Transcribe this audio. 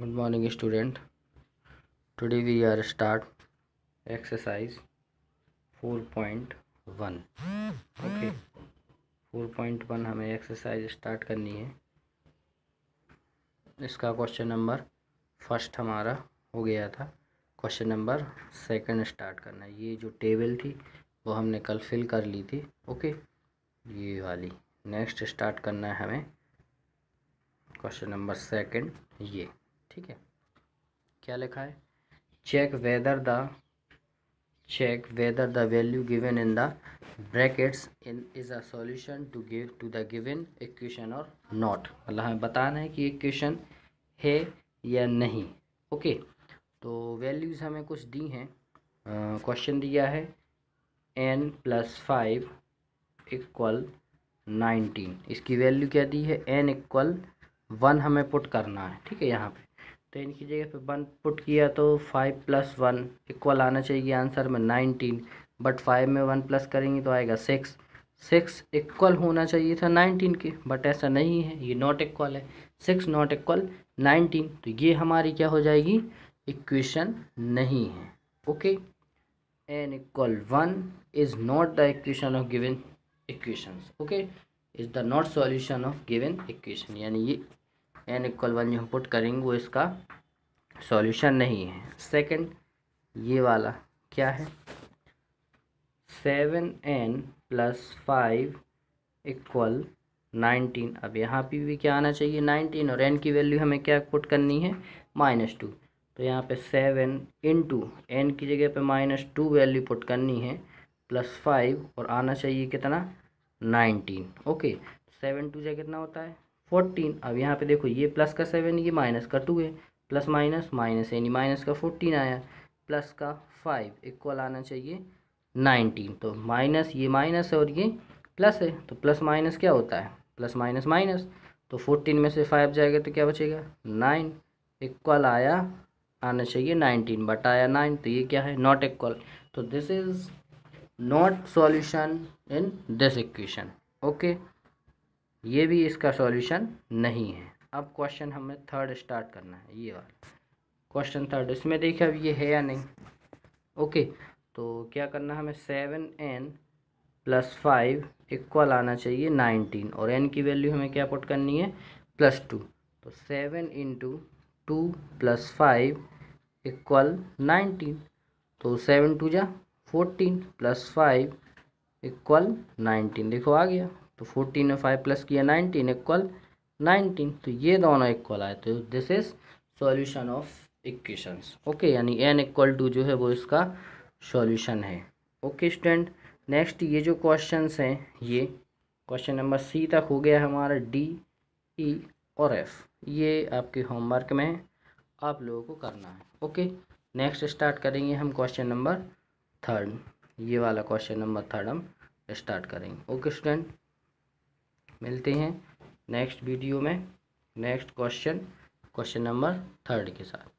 good morning student today we are start exercise four point one okay four point one हमें exercise start करनी है इसका question number first हमारा हो गया था क्वेश्चन नंबर सेकंड स्टार्ट करना है ये जो टेबल थी वो हमने कल फिल कर ली थी ओके ये वाली नेक्स्ट स्टार्ट करना है हमें क्वेश्चन नंबर सेकंड ये ठीक है क्या लिखा है check whether the check whether the value given in the in is a solution to to give to the given equation और नॉट मतलब हमें बताना है कि इक्वेशन है या नहीं ओके तो वैल्यूज़ हमें कुछ दी हैं क्वेश्चन uh, दिया है N plus five equal nineteen इसकी वैल्यू क्या दी है एन इक्वल वन हमें पुट करना है ठीक है यहाँ पे तो इनकी जगह पे वन पुट किया तो फाइव प्लस वन इक्वल आना चाहिए आंसर में नाइनटीन बट फाइव में वन प्लस करेंगे तो आएगा सिक्स सिक्स इक्वल होना चाहिए था नाइनटीन के बट ऐसा नहीं है ये नॉट इक्वल है सिक्स नॉट इक्वल नाइनटीन तो ये हमारी क्या हो जाएगी इक्वेशन नहीं है okay N equal one is not the equation of given equations okay is the not solution of given equation यानी ये एन इक्वल वन जो हम पुट करेंगे वो इसका सॉल्यूशन नहीं है सेकंड ये वाला क्या है seven N plus five equal nineteen अब यहाँ पे भी क्या आना चाहिए नाइनटीन और एन की वैल्यू हमें क्या पुट करनी है माइनस टू तो यहाँ पे सेवन इन टू एन की जगह पे माइनस टू वैल्यू पुट करनी है प्लस फाइव और आना चाहिए कितना नाइनटीन ओके सेवन टू जगह कितना होता है फोर्टीन अब यहाँ पे देखो ये प्लस का सेवन ये माइनस का टू है प्लस माइनस माइनस यानी माइनस का फोर्टीन आया प्लस का फाइव इक्वल आना चाहिए नाइनटीन तो माइनस ये माइनस है और ये प्लस है तो प्लस माइनस क्या होता है प्लस माइनस माइनस तो फोर्टीन में से फाइव जाएगा तो क्या बचेगा नाइन इक्वल आया आना चाहिए नाइनटीन बट आया नाइन तो ये क्या है नॉट इक्वल तो this is not solution in this equation okay ये भी इसका सॉल्यूशन नहीं है अब क्वेश्चन हमें थर्ड स्टार्ट करना है ये वाला क्वेश्चन थर्ड इसमें देखिए अब ये है या नहीं ओके तो क्या करना हमें seven N plus five equal आना चाहिए नाइनटीन और एन की वैल्यू हमें क्या पुट करनी है प्लस टू तो seven into two plus five equal nineteen तो सेवन टू जा fourteen plus five equal nineteen देखो आ गया तो फोर्टीन में फाइव प्लस किया नाइनटीन इक्वल नाइनटीन तो ये दोनों इक्वल आए तो this is solution of equations okay यानी एन इक्वल टू जो है वो इसका सॉल्यूशन है ओके स्टूडेंट नेक्स्ट ये जो क्वेश्चन हैं ये क्वेश्चन नंबर सी तक हो गया हमारा डी ई e और एफ ये आपके होमवर्क में आप लोगों को करना है ओके नेक्स्ट स्टार्ट करेंगे हम क्वेश्चन नंबर थर्ड ये वाला क्वेश्चन नंबर थर्ड हम स्टार्ट करेंगे ओके स्टूडेंट मिलते हैं नेक्स्ट वीडियो में next question question number third के साथ